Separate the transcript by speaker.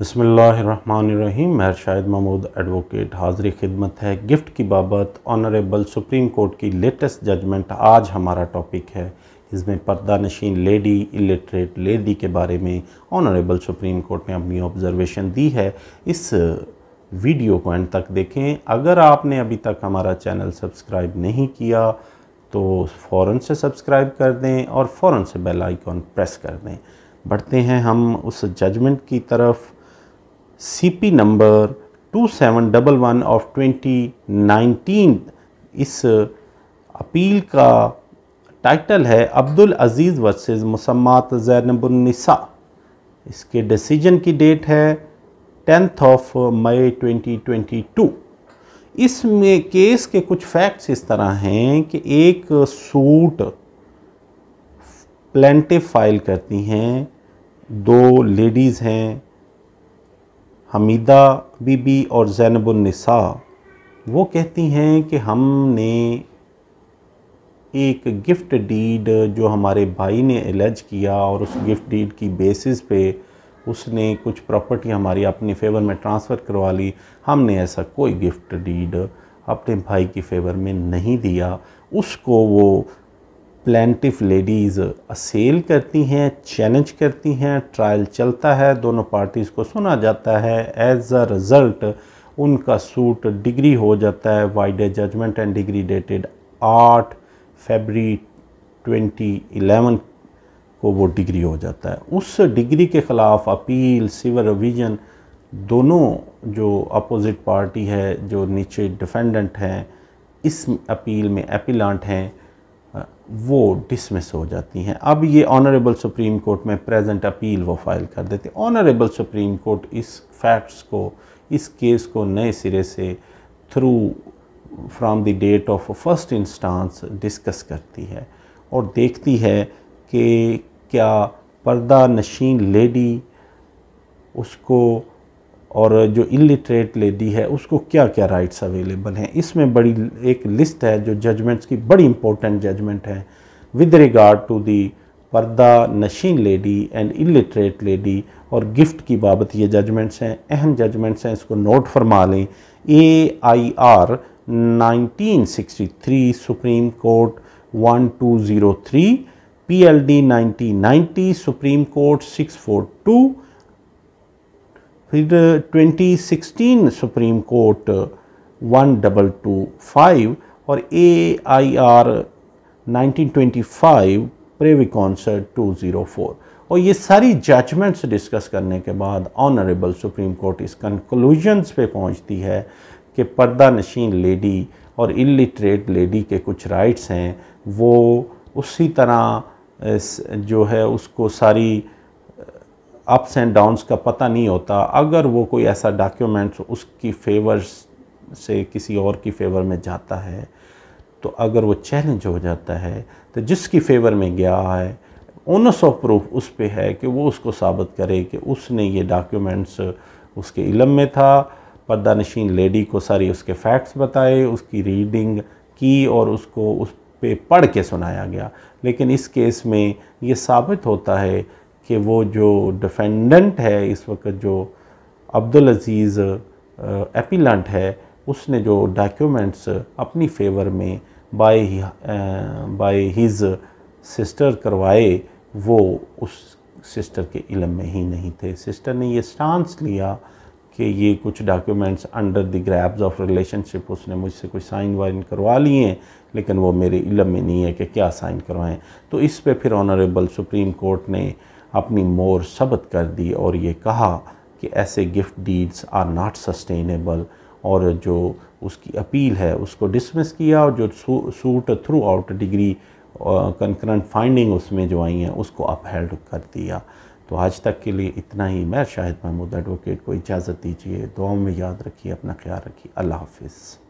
Speaker 1: बसमीम महर शाहिद महमूद एडवोकेट हाजिर खिदमत है गिफ्ट की बाबत ऑनरेबल सुप्रीम कोर्ट की लेटेस्ट जजमेंट आज हमारा टॉपिक है इसमें पर्दा नशीन लेडी इलिटरेट लेडी के बारे में ऑनरेबल सुप्रीम कोर्ट ने अपनी ऑब्जर्वेशन दी है इस वीडियो को एंड तक देखें अगर आपने अभी तक हमारा चैनल सब्सक्राइब नहीं किया तो फ़ौर से सब्सक्राइब कर दें और फ़ौर से बेल आइकॉन प्रेस कर दें बढ़ते हैं हम उस जजमेंट की तरफ़ पी नंबर 2711 ऑफ 2019 इस अपील का टाइटल है अब्दुल अजीज़ वर्सेस मसम्मत जैनबुलनिसा इसके डिसीजन की डेट है टेंथ ऑफ मई 2022 इसमें केस के कुछ फैक्ट्स इस तरह हैं कि एक सूट प्लेंटिव फाइल करती हैं दो लेडीज़ हैं हमीदा बीबी और ज़ैनबुलनसा वो कहती हैं कि हमने एक गिफ्ट डीड जो हमारे भाई ने एलर्ज किया और उस गिफ्ट डीड की बेसिस पे उसने कुछ प्रॉपर्टी हमारी अपने फेवर में ट्रांसफ़र करवा ली हमने ऐसा कोई गिफ्ट डीड अपने भाई की फेवर में नहीं दिया उसको वो प्लेंटिफ लेडीज़ असेल करती हैं चैलेंज करती हैं ट्रायल चलता है दोनों पार्टीज़ को सुना जाता है एज अ रिज़ल्ट उनका सूट डिग्री हो जाता है vide judgement and decree dated आठ फेबरी 2011 को वो डिग्री हो जाता है उस डिग्री के ख़िलाफ़ अपील सिविल रिविजन दोनों जो अपोज़िट पार्टी है जो नीचे डिफेंडेंट हैं इस अपील में अपीलांट हैं वो डिसमिस हो जाती हैं अब ये ऑनरेबल सुप्रीम कोर्ट में प्रेजेंट अपील वो फाइल कर देते ऑनरेबल सुप्रीम कोर्ट इस फैक्ट्स को इस केस को नए सिरे से through from the date of first instance discuss करती है और देखती है कि क्या पर्दा नशीन लेडी उसको और जो इलिटरेट लेडी है उसको क्या क्या राइट्स अवेलेबल हैं इसमें बड़ी एक लिस्ट है जो जजमेंट्स की बड़ी इंपॉर्टेंट जजमेंट है with regard to the purdah nashin lady and illiterate lady और गिफ्ट की बाबत ये जजमेंट्स हैं अहम जजमेंट्स हैं इसको नोट फरमा लें A I R nineteen sixty three supreme court one two zero three P L D nineteen ninety supreme court six four two फिर 2016 सुप्रीम कोर्ट 1225 और ए आई आर 1925 प्रेवी कॉन्सर्ट 204 और ये सारी जजमेंट्स डिस्कस करने के बाद ऑनरेबल सुप्रीम कोर्ट इस conclusions पे पहुंचती है कि पर्दा नशीन लेडी और इलिटरेट लेडी के कुछ राइट्स हैं वो उसी तरह uh, जो है उसको सारी अप्स एंड डाउन्स का पता नहीं होता अगर वो कोई ऐसा डॉक्यूमेंट्स उसकी फेवर से किसी और की फेवर में जाता है तो अगर वो चैलेंज हो जाता है तो जिसकी फेवर में गया है ओनस ऑफ प्रूफ उस पर है कि वो उसको साबित करे कि उसने ये डॉक्यूमेंट्स उसके इलम में था पर्दा नशीन लेडी को सारी उसके फैक्ट्स बताए उसकी रीडिंग की और उसको उस पर पढ़ के सुनाया गया लेकिन इस केस में ये साबित होता है कि वो जो डिफेंडेंट है इस वक्त जो अब्दुल अज़ीज़ एपीलेंट है उसने जो डॉक्यूमेंट्स अपनी फेवर में बाय बाय हिज सिस्टर करवाए वो उस सिस्टर के इलम में ही नहीं थे सिस्टर ने ये स्टांस लिया कि ये कुछ documents under the grabs of relationship उसने मुझसे कुछ साइन वाइन करवा लिए लेकिन वो मेरे इलम में नहीं है कि क्या साइन करवाएं तो इस पे फिर ऑनरेबल सुप्रीम कोर्ट ने अपनी मोर सबत कर दी और ये कहा कि ऐसे gift deeds are not sustainable और जो उसकी अपील है उसको डिसमिस किया और जो suit throughout decree concurrent finding उसमें जो आई हैं उसको अपहेल्ड कर दिया तो आज तक के लिए इतना ही मैं शाहिद महमूद एडवोकेट को इजाज़त दीजिए दुआओं में याद रखिए अपना ख्याल रखिए अल्लाह हाफिज़